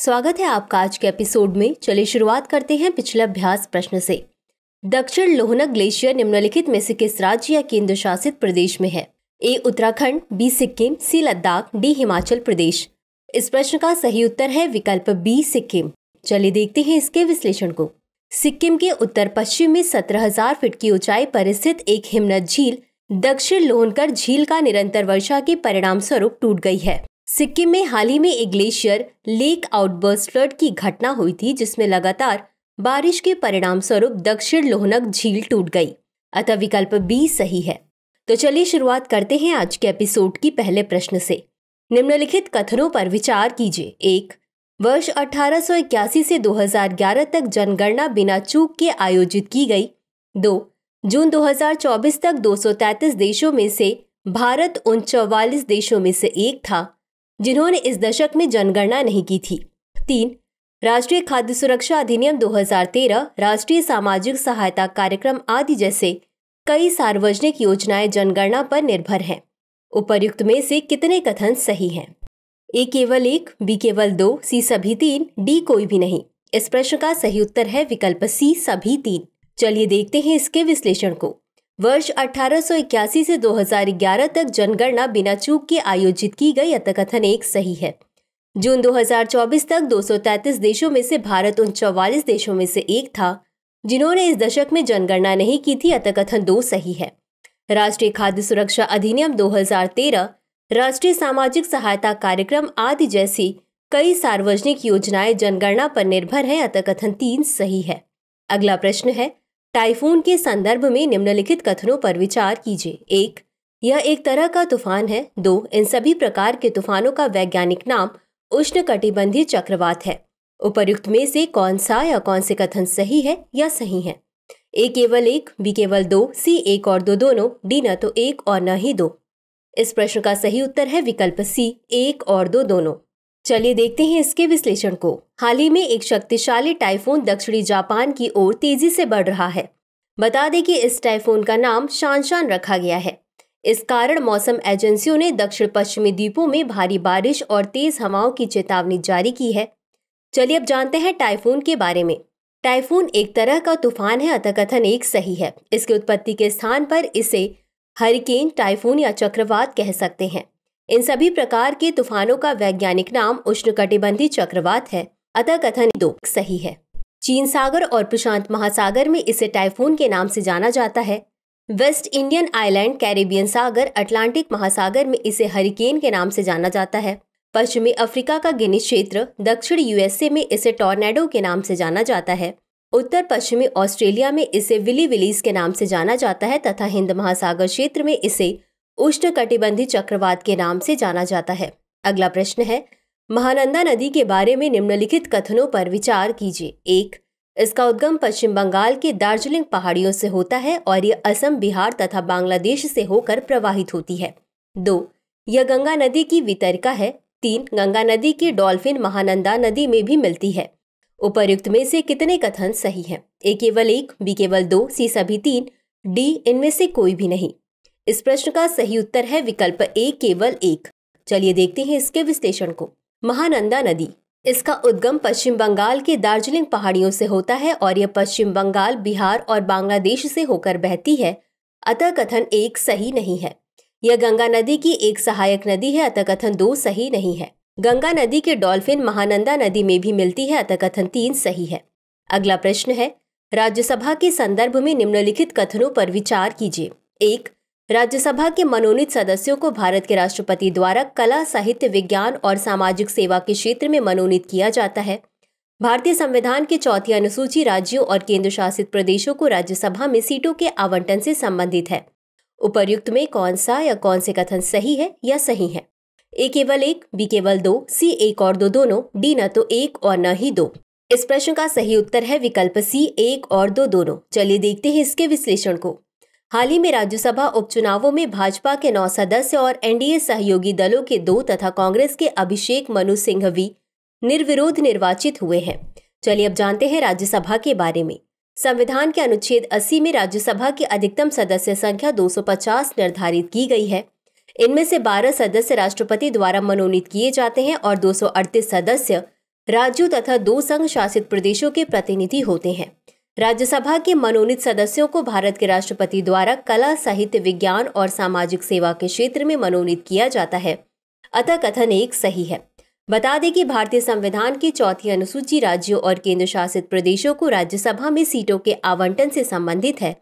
स्वागत है आपका आज के एपिसोड में चलिए शुरुआत करते हैं पिछले अभ्यास प्रश्न से दक्षिण लोहनक ग्लेशियर निम्नलिखित में से किस राज्य या केंद्र शासित प्रदेश में है A Uttarakhand B Sikkim C Ladakh D Himachal Pradesh इस प्रश्न का सही उत्तर है विकल्प बी सिक्किम चलिए देखते हैं इसके विश्लेषण को सिक्किम के उत्तर पश्चिम में सत्रह हजार फीट की ऊंचाई पर स्थित एक हिमनद झील दक्षिण लोहनकर झील का निरंतर वर्षा के परिणाम स्वरूप टूट गई है सिक्किम में हाल ही में एक ग्लेशियर लेक आउटबर्स्ट फ्लड की घटना हुई थी जिसमें लगातार बारिश के परिणाम स्वरूप दक्षिण लोहनक झील टूट गई अतः विकल्प बी सही है तो चलिए शुरुआत करते हैं आज के एपिसोड की पहले प्रश्न से निम्नलिखित कथनों पर विचार कीजिए एक वर्ष अठारह से 2011 तक जनगणना बिना चूक के आयोजित की गई दो जून 2024 तक 233 देशों में से भारत उन चौवालीस देशों में से एक था जिन्होंने इस दशक में जनगणना नहीं की थी तीन राष्ट्रीय खाद्य सुरक्षा अधिनियम 2013, राष्ट्रीय सामाजिक सहायता कार्यक्रम आदि जैसे कई सार्वजनिक योजनाएं जनगणना पर निर्भर हैं उपर्युक्त में से कितने कथन सही हैं ए केवल एक बी केवल दो सी सभी तीन डी कोई भी नहीं इस प्रश्न का सही उत्तर है विकल्प सी सभी तीन चलिए देखते हैं इसके विश्लेषण को वर्ष 1881 से 2011 तक जनगणना बिना चूक के आयोजित की गई अतकथन कथन एक सही है जून 2024 तक 233 देशों में से भारत उन चौवालीस देशों में से एक था जिन्होंने इस दशक में जनगणना नहीं की थी अतकथन कथन दो सही है राष्ट्रीय खाद्य सुरक्षा अधिनियम 2013, राष्ट्रीय सामाजिक सहायता कार्यक्रम आदि जैसी कई सार्वजनिक योजनाएं जनगणना पर निर्भर हैं अतकथन तीन सही है अगला प्रश्न है टाइफून के संदर्भ में निम्नलिखित कथनों पर विचार कीजिए एक यह एक तरह का तूफान है दो इन सभी प्रकार के तूफानों का वैज्ञानिक नाम उष्ण कटिबंधी चक्रवात है उपर्युक्त में से कौन सा या कौन से कथन सही है या सही है ए केवल एक बी केवल दो सी एक और दो दोनों डी न तो एक और न ही दो इस प्रश्न का सही उत्तर है विकल्प सी एक और दो दोनों चलिए देखते हैं इसके विश्लेषण को हाल ही में एक शक्तिशाली टाइफून दक्षिणी जापान की ओर तेजी से बढ़ रहा है बता दें कि इस टाइफून का नाम शानशान रखा गया है इस कारण मौसम एजेंसियों ने दक्षिण पश्चिमी द्वीपों में भारी बारिश और तेज हवाओं की चेतावनी जारी की है चलिए अब जानते हैं टाइफून के बारे में टाइफून एक तरह का तूफान है अतकथन कथन एक सही है इसके उत्पत्ति के स्थान पर इसे हरिकेन टाइफून या चक्रवात कह सकते हैं इन सभी प्रकार के तूफानों का वैज्ञानिक नाम उष्णकटिबंधीय चक्रवात है अतः कथन दो सही है चीन सागर और प्रशांत महासागर में इसे टाइफून के नाम से जाना जाता है वेस्ट इंडियन आइलैंड कैरेबियन सागर अटलांटिक महासागर में इसे हरिकेन के नाम से जाना जाता है पश्चिमी अफ्रीका का गिनी क्षेत्र दक्षिण यूएसए में इसे टॉर्नेडो के नाम से जाना जाता है उत्तर पश्चिमी ऑस्ट्रेलिया में इसे विली विलीज के नाम से जाना जाता है तथा हिंद महासागर क्षेत्र में इसे उष्ण कटिबंधी चक्रवात के नाम से जाना जाता है अगला प्रश्न है महानंदा नदी के बारे में निम्नलिखित कथनों पर विचार कीजिए एक इसका उद्गम पश्चिम बंगाल के दार्जिलिंग पहाड़ियों से होता है और यह असम बिहार तथा बांग्लादेश से होकर प्रवाहित होती है दो यह गंगा नदी की वितरिका है तीन गंगा नदी की डॉल्फिन महानंदा नदी में भी मिलती है उपयुक्त में से कितने कथन सही हैं? ए केवल एक बी केवल दो सी सभी तीन डी इनमें से कोई भी नहीं इस प्रश्न का सही उत्तर है विकल्प ए केवल एक चलिए देखते हैं इसके विश्लेषण को महानंदा नदी इसका उद्गम पश्चिम बंगाल के दार्जिलिंग पहाड़ियों से होता है और यह पश्चिम बंगाल बिहार और बांग्लादेश से होकर बहती है अतः कथन एक सही नहीं है यह गंगा नदी की एक सहायक नदी है अतः कथन दो सही नहीं है गंगा नदी के डॉल्फिन महानंदा नदी में भी मिलती है अतः कथन तीन सही है अगला प्रश्न है राज्यसभा के संदर्भ में निम्नलिखित कथनों पर विचार कीजिए एक राज्यसभा के मनोनीत सदस्यों को भारत के राष्ट्रपति द्वारा कला साहित्य विज्ञान और सामाजिक सेवा के क्षेत्र में मनोनीत किया जाता है भारतीय संविधान के चौथी अनुसूची राज्यों और केंद्र शासित प्रदेशों को राज्यसभा में सीटों के आवंटन से संबंधित है उपर्युक्त में कौन सा या कौन से कथन सही है या सही है ए केवल एक बी केवल दो सी एक और दो दोनों डी न तो एक और न ही दो इस प्रश्न का सही उत्तर है विकल्प सी एक और दो दोनों चलिए देखते हैं इसके विश्लेषण को हाल ही में राज्यसभा उपचुनावों में भाजपा के नौ सदस्य और एनडीए सहयोगी दलों के दो तथा कांग्रेस के अभिषेक मनु सिंघवी निर्विरोध निर्वाचित हुए हैं चलिए अब जानते हैं राज्यसभा के बारे में संविधान के अनुच्छेद 80 में राज्यसभा की अधिकतम सदस्य संख्या 250 निर्धारित की गई है इनमें से 12 सदस्य राष्ट्रपति द्वारा मनोनीत किए जाते हैं और 238 सदस्य राज्यों तथा दो संघ शासित प्रदेशों के प्रतिनिधि होते हैं राज्यसभा के मनोनीत सदस्यों को भारत के राष्ट्रपति द्वारा कला साहित्य विज्ञान और सामाजिक सेवा के क्षेत्र में मनोनीत किया जाता है अतः कथन एक सही है बता दें कि भारतीय संविधान की चौथी अनुसूची राज्यों और केंद्र शासित प्रदेशों को राज्यसभा में सीटों के आवंटन से संबंधित है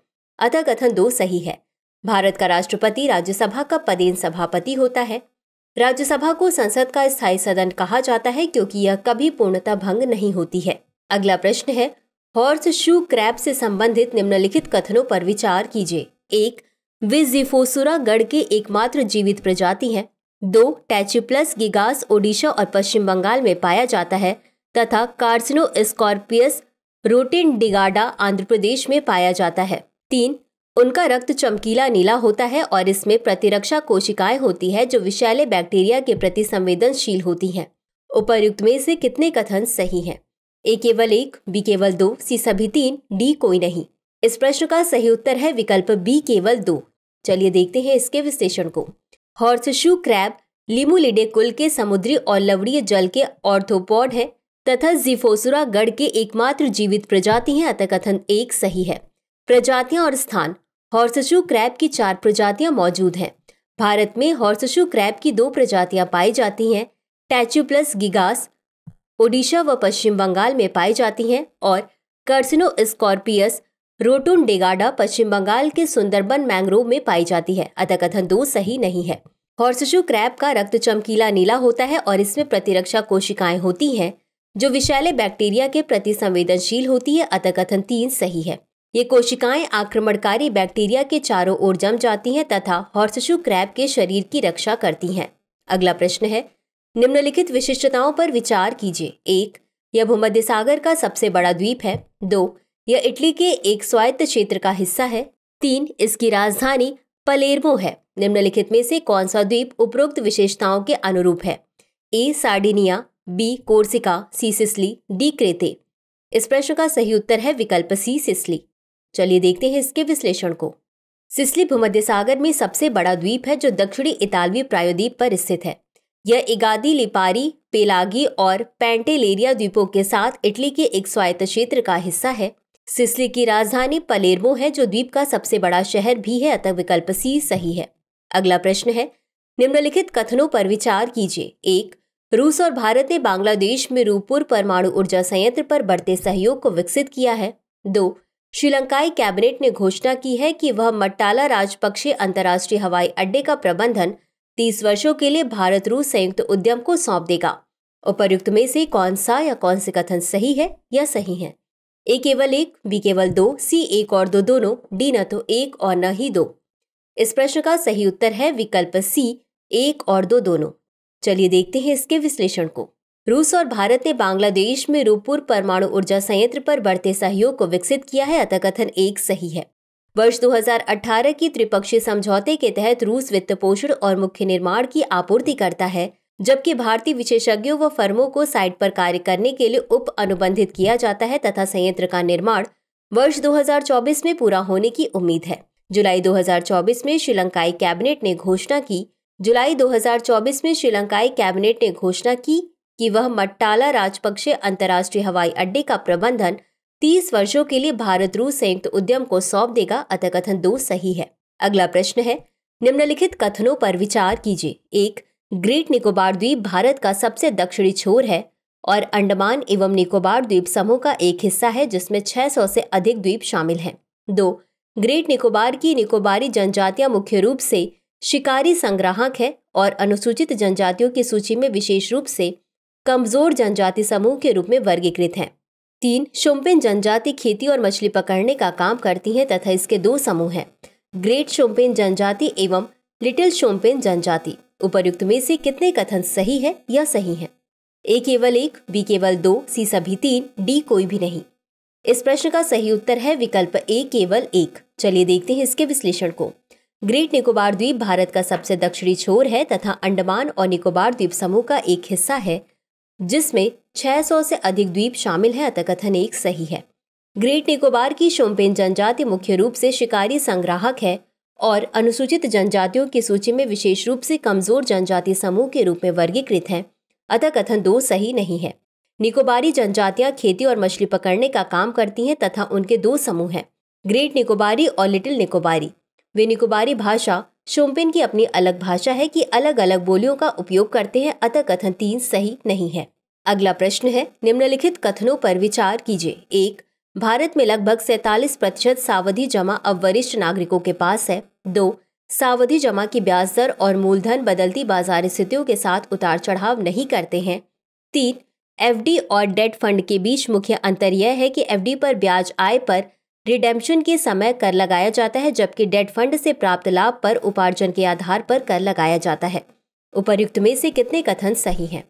अतः कथन दो सही है भारत का राष्ट्रपति राज्यसभा का पदेन सभापति होता है राज्यसभा को संसद का स्थायी सदन कहा जाता है क्योंकि यह कभी पूर्णता भंग नहीं होती है अगला प्रश्न है हॉर्स शू क्रैप से संबंधित निम्नलिखित कथनों पर विचार कीजिए एक वे जिफोसुरा गढ़ के एकमात्र जीवित प्रजाति हैं दो टैचिप्लस गिगास ओडिशा और पश्चिम बंगाल में पाया जाता है तथा Carcinoscorpius rotundicauda Andhra Pradesh में पाया जाता है तीन उनका रक्त चमकीला नीला होता है और इसमें प्रतिरक्षा कोशिकाएं होती है जो विषैले बैक्टीरिया के प्रति संवेदनशील होती हैं उपर्युक्त में से कितने कथन सही हैं ए केवल एक बी केवल दो सी सभी तीन डी कोई नहीं इस प्रश्न का सही उत्तर है विकल्प बी केवल दो चलिए देखते हैं इसके विश्लेषण को हॉर्स शू क्रैब लिमुलिडे कुल के समुद्री और लवणीय जल के ऑर्थोपॉड है तथा जीफोसुरा गढ़ के एकमात्र जीवित प्रजाति है अतः कथन एक सही है प्रजातियां और स्थान हॉर्सशू क्रैब की चार प्रजातियां मौजूद हैं भारत में हॉर्सशू क्रैब की दो प्रजातियां पाई जाती हैं प्लस गिगास ओडिशा व पश्चिम बंगाल में पाई जाती हैं और कर्सिनो स्कॉर्पियस रोटून डेगाडा पश्चिम बंगाल के सुंदरबन मैंग्रोव में पाई जाती है अतः कथन दो सही नहीं है हॉर्सशू क्रैप का रक्त चमकीला नीला होता है और इसमें प्रतिरक्षा कोशिकाएं होती हैं जो विषैले बैक्टीरिया के प्रति संवेदनशील होती है अतः कथन तीन सही है ये कोशिकाएं आक्रमणकारी बैक्टीरिया के चारों ओर जम जाती हैं तथा हॉर्सशू क्रैप के शरीर की रक्षा करती हैं अगला प्रश्न है निम्नलिखित विशिष्टताओं पर विचार कीजिए एक यह भूमध्य सागर का सबसे बड़ा द्वीप है दो यह इटली के एक स्वायत्त क्षेत्र का हिस्सा है तीन इसकी राजधानी पलेर्मो है निम्नलिखित में से कौन सा द्वीप उपरोक्त विशेषताओं के अनुरूप है A Sardinia B Corsica C Sicily D Crete इस प्रश्न का सही उत्तर है विकल्प सी सिसली चलिए देखते हैं इसके विश्लेषण को सिसली भूमध्य सागर में सबसे बड़ा द्वीप है जो दक्षिणी इतालवी प्रायोद्वीप पर स्थित है यह इगादी लिपारी पेलागी और पेंटेलेरिया द्वीपों के साथ इटली के एक स्वायत्त क्षेत्र का हिस्सा है सिसली की राजधानी पलेर्मो है जो द्वीप का सबसे बड़ा शहर भी है अतः विकल्प सी सही है अगला प्रश्न है निम्नलिखित कथनों पर विचार कीजिए एक रूस और भारत ने बांग्लादेश में रूपुर परमाणु ऊर्जा संयंत्र पर बढ़ते सहयोग को विकसित किया है दो श्रीलंकाई कैबिनेट ने घोषणा की है कि वह मट्टाला राजपक्षे अंतर्राष्ट्रीय हवाई अड्डे का प्रबंधन तीस वर्षों के लिए भारत रूस संयुक्त उद्यम को सौंप देगा उपर्युक्त में से कौन सा या कौन से कथन सही है या सही है ए केवल एक बी केवल दो सी एक और दो दोनों डी न तो एक और न ही दो इस प्रश्न का सही उत्तर है विकल्प सी एक और दो दोनों चलिए देखते हैं इसके विश्लेषण को रूस और भारत ने बांग्लादेश में रूपुर परमाणु ऊर्जा संयंत्र पर बढ़ते सहयोग को विकसित किया है अतः कथन एक सही है वर्ष 2018 की त्रिपक्षीय समझौते के तहत रूस वित्त पोषण और मुख्य निर्माण की आपूर्ति करता है जबकि भारतीय विशेषज्ञों व फर्मों को साइट पर कार्य करने के लिए उप अनुबंधित किया जाता है तथा संयंत्र का निर्माण वर्ष 2024 में पूरा होने की उम्मीद है जुलाई 2024 में श्रीलंकाई कैबिनेट ने घोषणा की जुलाई 2024 में श्रीलंकाई कैबिनेट ने घोषणा की कि वह मट्टाला राजपक्षे अंतर्राष्ट्रीय हवाई अड्डे का प्रबंधन तीस वर्षों के लिए भारत रूस संयुक्त उद्यम को सौंप देगा अतः कथन दो सही है अगला प्रश्न है निम्नलिखित कथनों पर विचार कीजिए एक ग्रेट निकोबार द्वीप भारत का सबसे दक्षिणी छोर है और अंडमान एवं निकोबार द्वीप समूह का एक हिस्सा है जिसमें 600 से अधिक द्वीप शामिल हैं दो ग्रेट निकोबार की निकोबारी जनजातियां मुख्य रूप से शिकारी संग्राहक है और अनुसूचित जनजातियों की सूची में विशेष रूप से कमजोर जनजाति समूह के रूप में वर्गीकृत हैं तीन शोम्पेन जनजाति खेती और मछली पकड़ने का काम करती है तथा इसके दो समूह हैं ग्रेट शोम्पेन जनजाति एवं लिटिल शोम्पेन जनजाति उपरुक्त में से कितने कथन सही है या सही है ए केवल एक बी केवल दो सी सभी तीन डी कोई भी नहीं इस प्रश्न का सही उत्तर है विकल्प ए केवल एक चलिए देखते हैं इसके विश्लेषण को ग्रेट निकोबार द्वीप भारत का सबसे दक्षिणी छोर है तथा अंडमान और निकोबार द्वीप समूह का एक हिस्सा है जिसमें 600 से अधिक द्वीप शामिल हैं अतः कथन एक सही है ग्रेट निकोबार की शोम्पेन जनजाति मुख्य रूप से शिकारी संग्राहक है और अनुसूचित जनजातियों की सूची में विशेष रूप से कमजोर जनजाति समूह के रूप में वर्गीकृत हैं अतः कथन दो सही नहीं है निकोबारी जनजातियां खेती और मछली पकड़ने का काम करती हैं तथा उनके दो समूह हैं ग्रेट निकोबारी और लिटिल निकोबारी वे निकोबारी भाषा शोम्पेन की अपनी अलग भाषा है कि अलग अलग बोलियों का उपयोग करते हैं अतः कथन तीन सही नहीं है अगला प्रश्न है निम्नलिखित कथनों पर विचार कीजिए एक भारत में लगभग सैतालीस प्रतिशत सावधि जमा अब वरिष्ठ नागरिकों के पास है दो सावधि जमा की ब्याज दर और मूलधन बदलती बाजार स्थितियों के साथ उतार चढ़ाव नहीं करते हैं तीन एफडी और डेट फंड के बीच मुख्य अंतर यह है कि एफडी पर ब्याज आय पर रिडेम्पशन के समय कर लगाया जाता है जबकि डेट फंड से प्राप्त लाभ पर उपार्जन के आधार पर कर लगाया जाता है उपर्युक्त में से कितने कथन सही हैं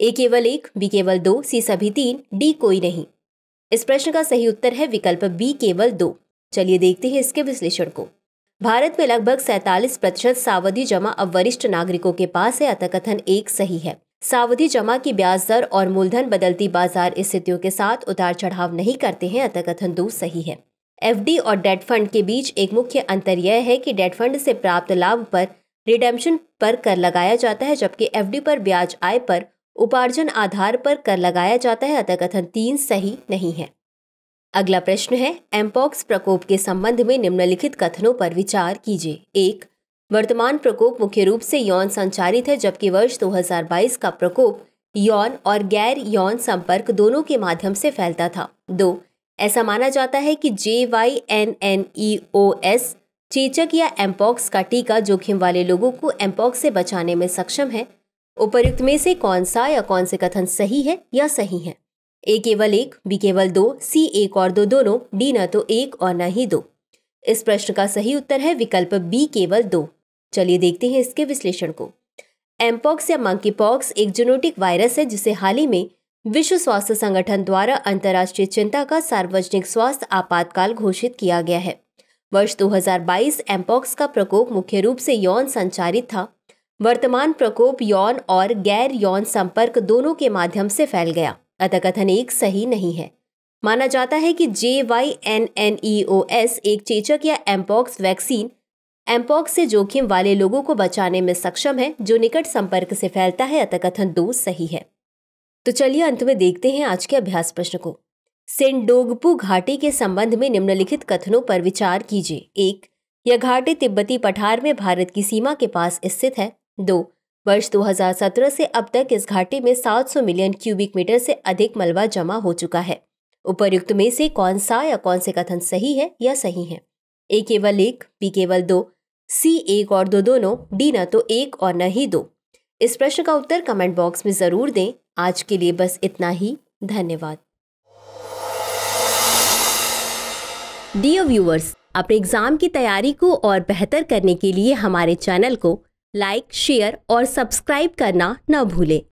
ए केवल एक बी केवल दो सी सभी तीन डी कोई नहीं इस प्रश्न का सही उत्तर है विकल्प बी केवल दो चलिए देखते हैं इसके विश्लेषण को भारत में लगभग सैतालीस प्रतिशत सावधि जमा अब वरिष्ठ नागरिकों के पास है अतः कथन एक सही है सावधि जमा की ब्याज दर और मूलधन बदलती बाजार स्थितियों के साथ उतार चढ़ाव नहीं करते हैं अतः कथन दो सही है एफडी और डेट फंड के बीच एक मुख्य अंतर यह है कि डेट फंड से प्राप्त लाभ पर रिडेम्पशन पर कर लगाया जाता है जबकि एफडी पर ब्याज आय पर उपार्जन आधार पर कर लगाया जाता है अतः कथन तीन सही नहीं है अगला प्रश्न है एम्पॉक्स प्रकोप के संबंध में निम्नलिखित कथनों पर विचार कीजिए एक वर्तमान प्रकोप मुख्य रूप से यौन संचालित है जबकि वर्ष 2022 का प्रकोप यौन और गैर यौन संपर्क दोनों के माध्यम से फैलता था दो ऐसा माना जाता है कि J Y N N E O S चेचक या एम्पॉक्स का टीका जोखिम वाले लोगों को एम्पॉक्स से बचाने में सक्षम है उपयुक्त में से कौन सा या कौन से कथन सही है या सही है ए केवल एक बी केवल दो सी एक और दो दोनों डी न तो एक और न ही दो इस प्रश्न का सही उत्तर है विकल्प बी केवल दो चलिए देखते हैं इसके विश्लेषण को एम्पॉक्स या मंकीपॉक्स एक जेनेटिक वायरस है जिसे हाल ही में विश्व स्वास्थ्य संगठन द्वारा अंतर्राष्ट्रीय चिंता का सार्वजनिक स्वास्थ्य आपातकाल घोषित किया गया है वर्ष 2022 एम्पॉक्स का प्रकोप मुख्य रूप से यौन संचारित था वर्तमान प्रकोप यौन और गैर यौन संपर्क दोनों के माध्यम से फैल गया अतकथन कथन एक सही नहीं है माना जाता है कि J Y N N E O S एक चेचक या एम्पॉक्स वैक्सीन एम्पॉक्स से जोखिम वाले लोगों को बचाने में सक्षम है जो निकट संपर्क से फैलता है अतकथन कथन दो सही है तो चलिए अंत में देखते हैं आज के अभ्यास प्रश्न को सेंडोगपू घाटी के संबंध में निम्नलिखित कथनों पर विचार कीजिए एक यह घाटी तिब्बती पठार में भारत की सीमा के पास स्थित है दो वर्ष 2017 से अब तक इस घाटी में 700 मिलियन क्यूबिक मीटर से अधिक मलबा जमा हो चुका है उपर्युक्त में से कौन सा या कौन से कथन सही है या सही है ए केवल एक बी केवल दो सी एक और दो दोनों डी न तो एक और न ही दो इस प्रश्न का उत्तर कमेंट बॉक्स में जरूर दें आज के लिए बस इतना ही धन्यवाद डियर व्यूअर्स अपने एग्जाम की तैयारी को और बेहतर करने के लिए हमारे चैनल को लाइक शेयर और सब्सक्राइब करना न भूलें